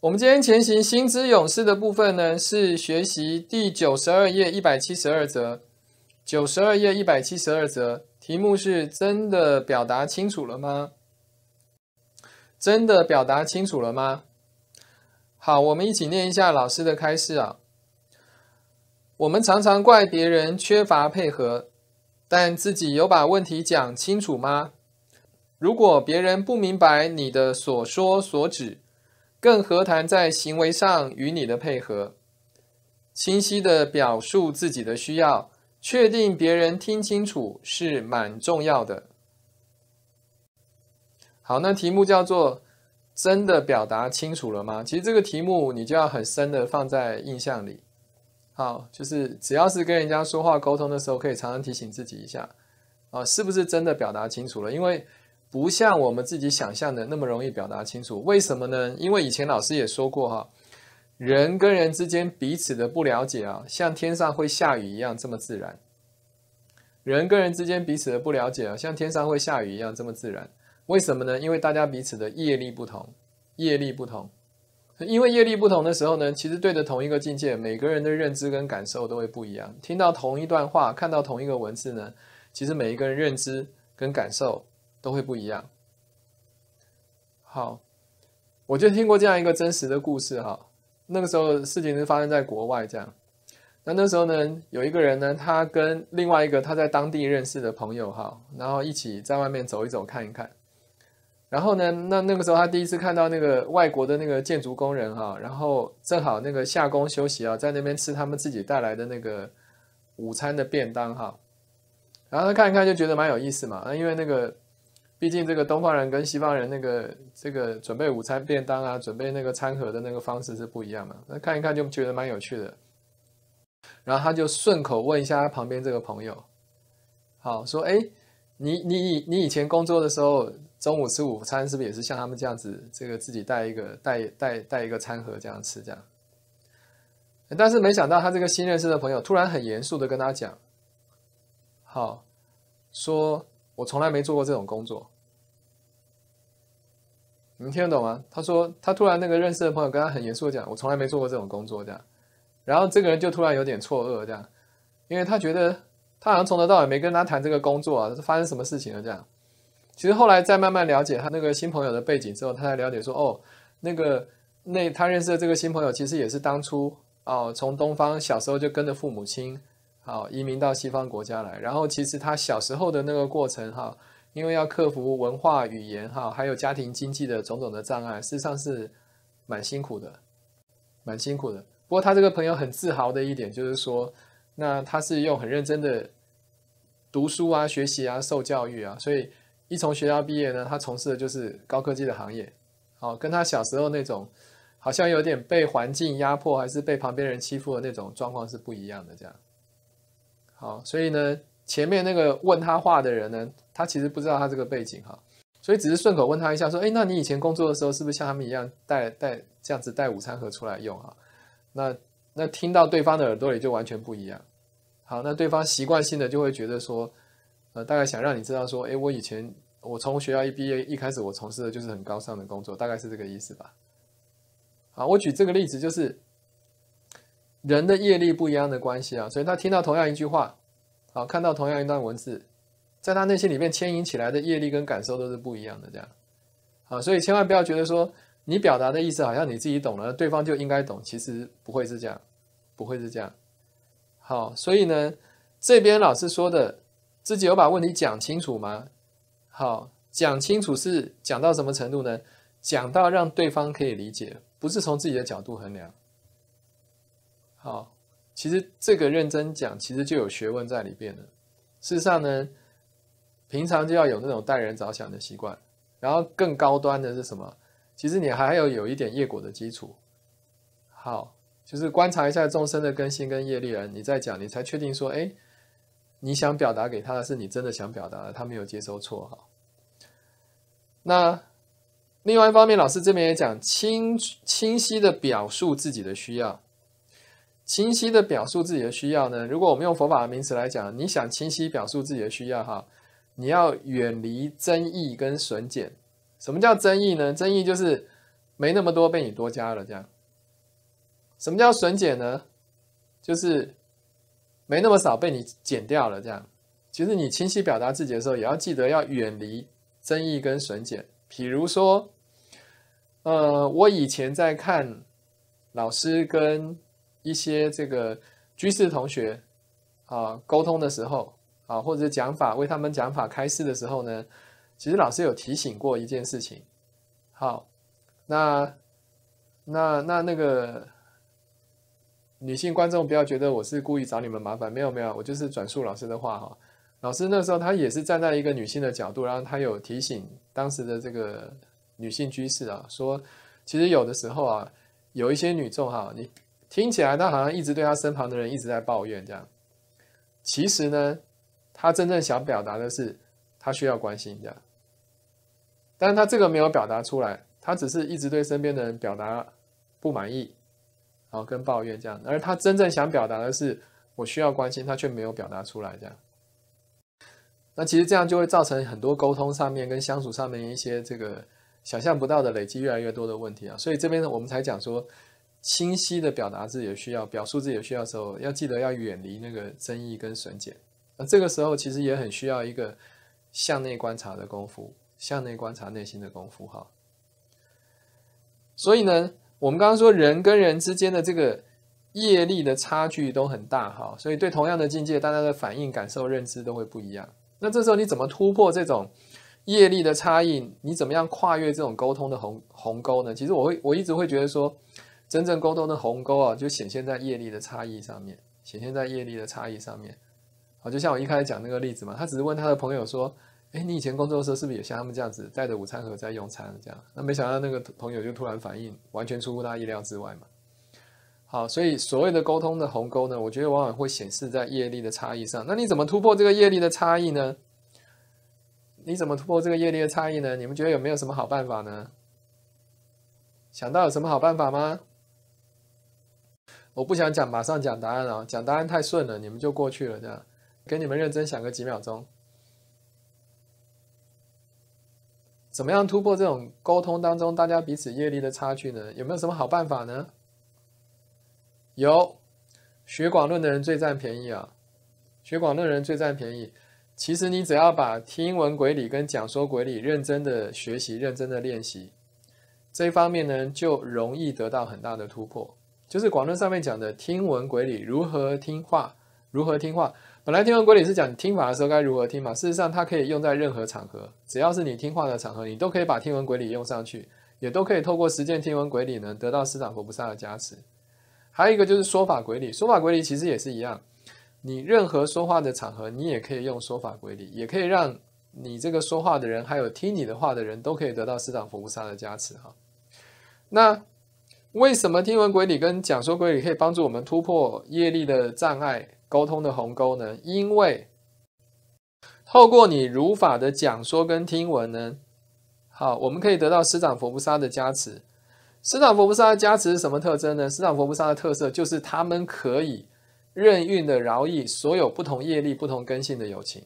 我们今天前行《心之勇士》的部分呢，是学习第九十二页一百七十二则。九十二页一百七十二则，题目是真的表达清楚了吗？真的表达清楚了吗？好，我们一起念一下老师的开示啊。我们常常怪别人缺乏配合，但自己有把问题讲清楚吗？如果别人不明白你的所说所指，更何谈在行为上与你的配合？清晰的表述自己的需要，确定别人听清楚是蛮重要的。好，那题目叫做“真的表达清楚了吗？”其实这个题目你就要很深的放在印象里。好，就是只要是跟人家说话沟通的时候，可以常常提醒自己一下：啊，是不是真的表达清楚了？因为不像我们自己想象的那么容易表达清楚，为什么呢？因为以前老师也说过哈，人跟人之间彼此的不了解啊，像天上会下雨一样这么自然。人跟人之间彼此的不了解啊，像天上会下雨一样这么自然，为什么呢？因为大家彼此的业力不同，业力不同，因为业力不同的时候呢，其实对着同一个境界，每个人的认知跟感受都会不一样。听到同一段话，看到同一个文字呢，其实每一个人认知跟感受。都会不一样。好，我就听过这样一个真实的故事哈。那个时候事情是发生在国外这样。那那时候呢，有一个人呢，他跟另外一个他在当地认识的朋友哈，然后一起在外面走一走看一看。然后呢，那那个时候他第一次看到那个外国的那个建筑工人哈，然后正好那个下工休息啊，在那边吃他们自己带来的那个午餐的便当哈。然后他看一看就觉得蛮有意思嘛，那因为那个。毕竟这个东方人跟西方人那个这个准备午餐便当啊，准备那个餐盒的那个方式是不一样的。那看一看就觉得蛮有趣的。然后他就顺口问一下他旁边这个朋友，好说，哎，你你以你以前工作的时候，中午吃午餐是不是也是像他们这样子，这个自己带一个带带带一个餐盒这样吃这样？但是没想到他这个新认识的朋友突然很严肃的跟他讲，好说。我从来没做过这种工作，你们听得懂吗？他说，他突然那个认识的朋友跟他很严肃的讲，我从来没做过这种工作，这样，然后这个人就突然有点错愕，这样，因为他觉得他好像从头到尾没跟他谈这个工作啊，发生什么事情了这样。其实后来再慢慢了解他那个新朋友的背景之后，他才了解说，哦，那个那他认识的这个新朋友其实也是当初哦从东方小时候就跟着父母亲。好，移民到西方国家来，然后其实他小时候的那个过程哈，因为要克服文化、语言哈，还有家庭经济的种种的障碍，事实上是蛮辛苦的，蛮辛苦的。不过他这个朋友很自豪的一点就是说，那他是用很认真的读书啊、学习啊、受教育啊，所以一从学校毕业呢，他从事的就是高科技的行业。好，跟他小时候那种好像有点被环境压迫，还是被旁边人欺负的那种状况是不一样的，这样。好，所以呢，前面那个问他话的人呢，他其实不知道他这个背景哈，所以只是顺口问他一下说，哎，那你以前工作的时候是不是像他们一样带带这样子带午餐盒出来用啊？那那听到对方的耳朵里就完全不一样。好，那对方习惯性的就会觉得说，呃，大概想让你知道说，哎，我以前我从学校一毕业一开始我从事的就是很高尚的工作，大概是这个意思吧。好，我举这个例子就是。人的业力不一样的关系啊，所以他听到同样一句话，好看到同样一段文字，在他内心里面牵引起来的业力跟感受都是不一样的。这样，好，所以千万不要觉得说你表达的意思好像你自己懂了，对方就应该懂，其实不会是这样，不会是这样。好，所以呢，这边老师说的自己有把问题讲清楚吗？好，讲清楚是讲到什么程度呢？讲到让对方可以理解，不是从自己的角度衡量。好，其实这个认真讲，其实就有学问在里边了。事实上呢，平常就要有那种待人着想的习惯。然后更高端的是什么？其实你还要有一点业果的基础。好，就是观察一下众生的根性跟业力人，你再讲，你才确定说，哎，你想表达给他的是你真的想表达的，他没有接收错。哈。那另外一方面，老师这边也讲清清晰的表述自己的需要。清晰的表述自己的需要呢？如果我们用佛法的名词来讲，你想清晰表述自己的需要哈，你要远离争议跟损减。什么叫争议呢？争议就是没那么多被你多加了这样。什么叫损减呢？就是没那么少被你减掉了这样。其实你清晰表达自己的时候，也要记得要远离争议跟损减。比如说，呃，我以前在看老师跟。一些这个居士同学啊，沟通的时候啊，或者讲法为他们讲法开示的时候呢，其实老师有提醒过一件事情。好，那那那那个女性观众不要觉得我是故意找你们麻烦，没有没有，我就是转述老师的话哈。老师那时候他也是站在一个女性的角度，然后他有提醒当时的这个女性居士啊，说其实有的时候啊，有一些女众哈，你。听起来他好像一直对他身旁的人一直在抱怨这样，其实呢，他真正想表达的是他需要关心这样，但是他这个没有表达出来，他只是一直对身边的人表达不满意，然后跟抱怨这样，而他真正想表达的是我需要关心，他却没有表达出来这样，那其实这样就会造成很多沟通上面跟相处上面一些这个想象不到的累积越来越多的问题啊，所以这边我们才讲说。清晰的表达自己的需要，表述自己的需要的时候，要记得要远离那个争议跟损减。那这个时候其实也很需要一个向内观察的功夫，向内观察内心的功夫哈。所以呢，我们刚刚说人跟人之间的这个业力的差距都很大哈，所以对同样的境界，大家的反应、感受、认知都会不一样。那这时候你怎么突破这种业力的差异？你怎么样跨越这种沟通的鸿鸿沟呢？其实我会我一直会觉得说。真正沟通的鸿沟啊，就显现在业力的差异上面，显现在业力的差异上面。好，就像我一开始讲那个例子嘛，他只是问他的朋友说：“哎，你以前工作的时候是不是也像他们这样子带着午餐盒在用餐？”这样，那没想到那个朋友就突然反应，完全出乎他意料之外嘛。好，所以所谓的沟通的鸿沟呢，我觉得往往会显示在业力的差异上。那你怎么突破这个业力的差异呢？你怎么突破这个业力的差异呢？你们觉得有没有什么好办法呢？想到有什么好办法吗？我不想讲，马上讲答案啊！讲答案太顺了，你们就过去了这样。给你们认真想个几秒钟。怎么样突破这种沟通当中大家彼此业力的差距呢？有没有什么好办法呢？有，学广论的人最占便宜啊！学广论人最占便宜。其实你只要把听闻轨理跟讲说轨理认真的学习、认真的练习这一方面呢，就容易得到很大的突破。就是广论上面讲的听闻轨理如何听话，如何听话。本来听闻轨理是讲听法的时候该如何听嘛。事实上，它可以用在任何场合，只要是你听话的场合，你都可以把听闻轨理用上去，也都可以透过实践听闻轨理，能得到师长佛菩萨的加持。还有一个就是说法轨理，说法轨理其实也是一样，你任何说话的场合，你也可以用说法轨理，也可以让你这个说话的人，还有听你的话的人都可以得到师长佛菩萨的加持哈。那。为什么听闻鬼理跟讲说鬼理可以帮助我们突破业力的障碍、沟通的鸿沟呢？因为透过你如法的讲说跟听闻呢，好，我们可以得到十长佛菩萨的加持。十长佛菩萨的加持是什么特征呢？十长佛菩萨的特色就是他们可以任运的饶益所有不同业力、不同根性的友情。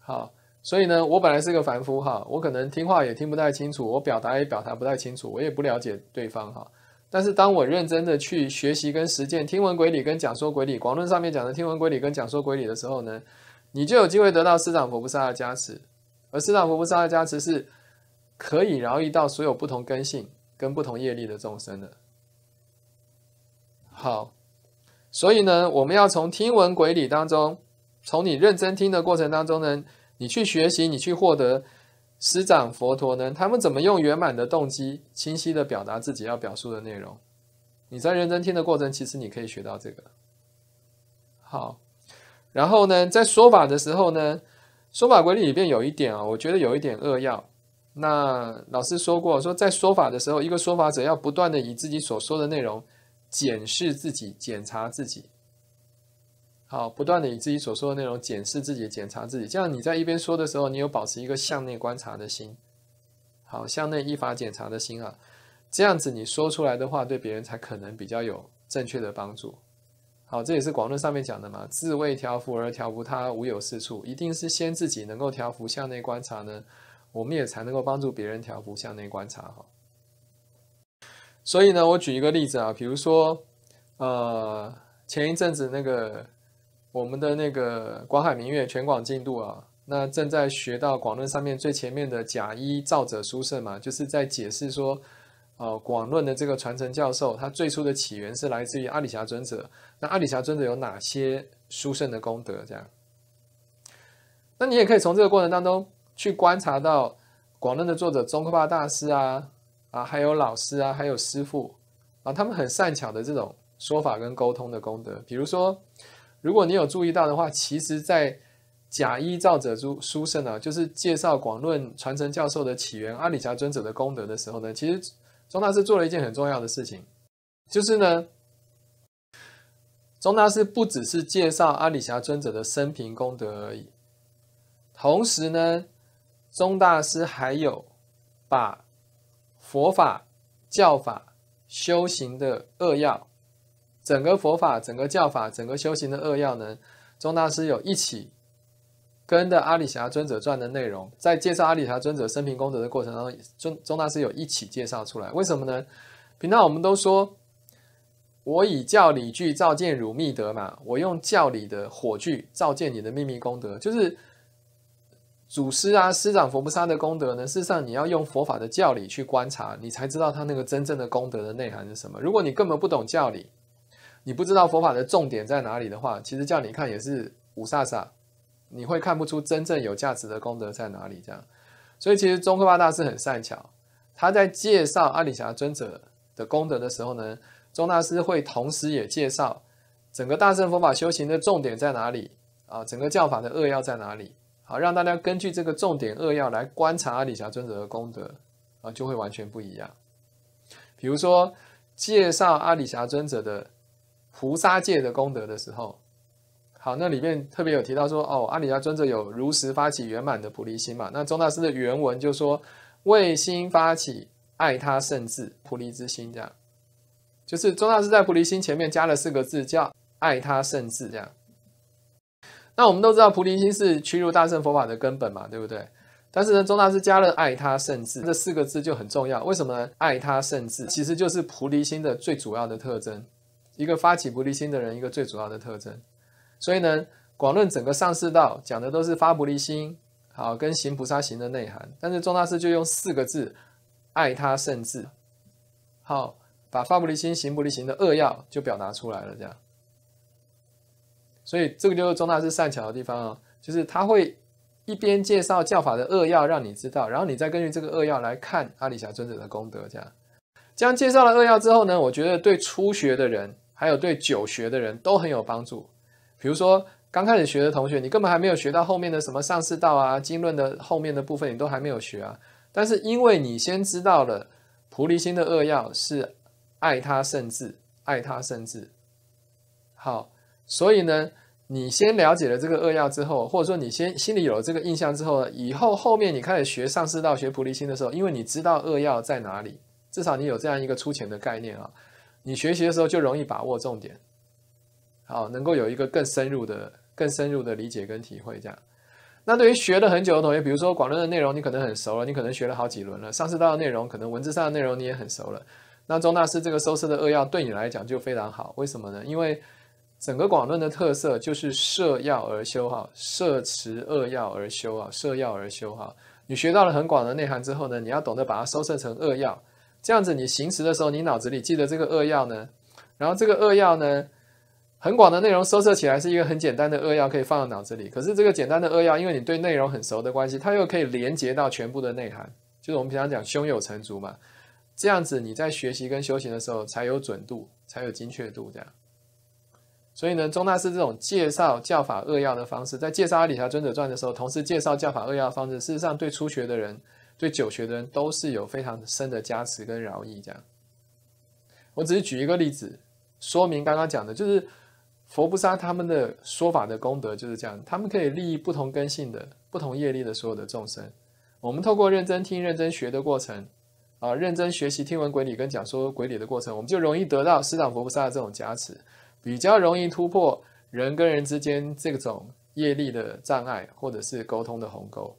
好。所以呢，我本来是个凡夫哈，我可能听话也听不太清楚，我表达也表达不太清楚，我也不了解对方哈。但是当我认真的去学习跟实践听闻鬼理跟讲说鬼理广论上面讲的听闻鬼理跟讲说鬼理的时候呢，你就有机会得到师长佛菩萨的加持，而师长佛菩萨的加持是可以饶益到所有不同根性跟不同业力的众生的。好，所以呢，我们要从听闻鬼理当中，从你认真听的过程当中呢。你去学习，你去获得师长佛陀呢？他们怎么用圆满的动机，清晰的表达自己要表述的内容？你在认真听的过程，其实你可以学到这个。好，然后呢，在说法的时候呢，说法规律里面有一点啊，我觉得有一点扼要。那老师说过，说在说法的时候，一个说法者要不断的以自己所说的内容检视自己，检查自己。好，不断的以自己所说的内容检视自己、检查自己，这样你在一边说的时候，你有保持一个向内观察的心，好，向内依法检查的心啊，这样子你说出来的话，对别人才可能比较有正确的帮助。好，这也是广论上面讲的嘛，自为调伏而调伏他，无有是处，一定是先自己能够调伏向内观察呢，我们也才能够帮助别人调伏向内观察。好，所以呢，我举一个例子啊，比如说，呃，前一阵子那个。我们的那个广海明月全广进度啊，那正在学到广论上面最前面的假一造者书圣嘛，就是在解释说，呃，广论的这个传承教授，他最初的起源是来自于阿里侠尊者。那阿里侠尊者有哪些书圣的功德？这样，那你也可以从这个过程当中去观察到广论的作者宗喀巴大师啊啊，还有老师啊，还有师傅啊，他们很擅长的这种说法跟沟通的功德，比如说。如果你有注意到的话，其实，在《假一造者书》书圣呢，就是介绍广论传承教授的起源阿里侠尊者的功德的时候呢，其实钟大师做了一件很重要的事情，就是呢，钟大师不只是介绍阿里侠尊者的生平功德而已，同时呢，钟大师还有把佛法教法修行的扼要。整个佛法、整个教法、整个修行的扼要呢？宗大师有一起跟着阿里侠尊者传的内容，在介绍阿里侠尊者生平功德的过程当中，钟钟大师有一起介绍出来。为什么呢？平常我们都说，我以教理具照见汝密德嘛，我用教理的火炬照见你的秘密功德，就是祖师啊、师长、佛菩萨的功德呢。事实上，你要用佛法的教理去观察，你才知道他那个真正的功德的内涵是什么。如果你根本不懂教理，你不知道佛法的重点在哪里的话，其实叫你看也是五煞煞，你会看不出真正有价值的功德在哪里。这样，所以其实中克巴大师很善巧，他在介绍阿里侠尊者的功德的时候呢，宗大师会同时也介绍整个大乘佛法修行的重点在哪里啊，整个教法的扼要在哪里，好让大家根据这个重点扼要来观察阿里侠尊者的功德啊，就会完全不一样。比如说介绍阿里侠尊者的。菩萨界的功德的时候，好，那里面特别有提到说，哦，阿里亚尊者有如实发起圆满的菩提心嘛？那宗大师的原文就说为心发起爱他甚至菩提之心，这样，就是宗大师在菩提心前面加了四个字叫爱他甚至这样。那我们都知道菩提心是屈入大乘佛法的根本嘛，对不对？但是呢，宗大师加了爱他甚至这四个字就很重要，为什么？呢？“爱他甚至其实就是菩提心的最主要的特征。一个发起不离心的人，一个最主要的特征。所以呢，广论整个上士道讲的都是发不离心，好跟行菩萨行的内涵。但是庄大师就用四个字，爱他甚至，好把发不离心、行不离行的恶要就表达出来了。这样，所以这个就是庄大师善巧的地方啊，就是他会一边介绍教法的恶要，让你知道，然后你再根据这个恶要来看阿里霞尊者的功德。这样，这样介绍了恶要之后呢，我觉得对初学的人。还有对久学的人都很有帮助，比如说刚开始学的同学，你根本还没有学到后面的什么上士道啊、经论的后面的部分，你都还没有学啊。但是因为你先知道了菩提心的扼要，是爱他甚至，爱他甚至。好，所以呢，你先了解了这个恶药之后，或者说你先心里有了这个印象之后，以后后面你开始学上士道、学菩提心的时候，因为你知道恶药在哪里，至少你有这样一个粗浅的概念啊。你学习的时候就容易把握重点，好，能够有一个更深入的、更深入的理解跟体会。这样，那对于学了很久的同学，比如说广论的内容，你可能很熟了，你可能学了好几轮了，上次到的内容，可能文字上的内容你也很熟了。那钟大师这个收摄的扼要，对你来讲就非常好。为什么呢？因为整个广论的特色就是摄要而修哈，摄持扼要而修啊，摄要而修哈。你学到了很广的内涵之后呢，你要懂得把它收摄成扼要。这样子，你行持的时候，你脑子里记得这个恶要呢。然后这个恶要呢，很广的内容，收摄起来是一个很简单的恶要，可以放到脑子里。可是这个简单的恶要，因为你对内容很熟的关系，它又可以连接到全部的内涵。就是我们平常讲胸有成竹嘛。这样子，你在学习跟修行的时候，才有准度，才有精确度。这样。所以呢，中大师这种介绍教法恶要的方式，在介绍《阿里峡尊者传》的时候，同时介绍教法药要方式，事实上对初学的人。对九学的人都是有非常深的加持跟饶益，这样。我只是举一个例子，说明刚刚讲的，就是佛菩萨他们的说法的功德就是这样，他们可以利益不同根性的、不同业力的所有的众生。我们透过认真听、认真学的过程，啊，认真学习、听闻鬼理跟讲说鬼理的过程，我们就容易得到师长佛菩萨的这种加持，比较容易突破人跟人之间这种业力的障碍，或者是沟通的鸿沟。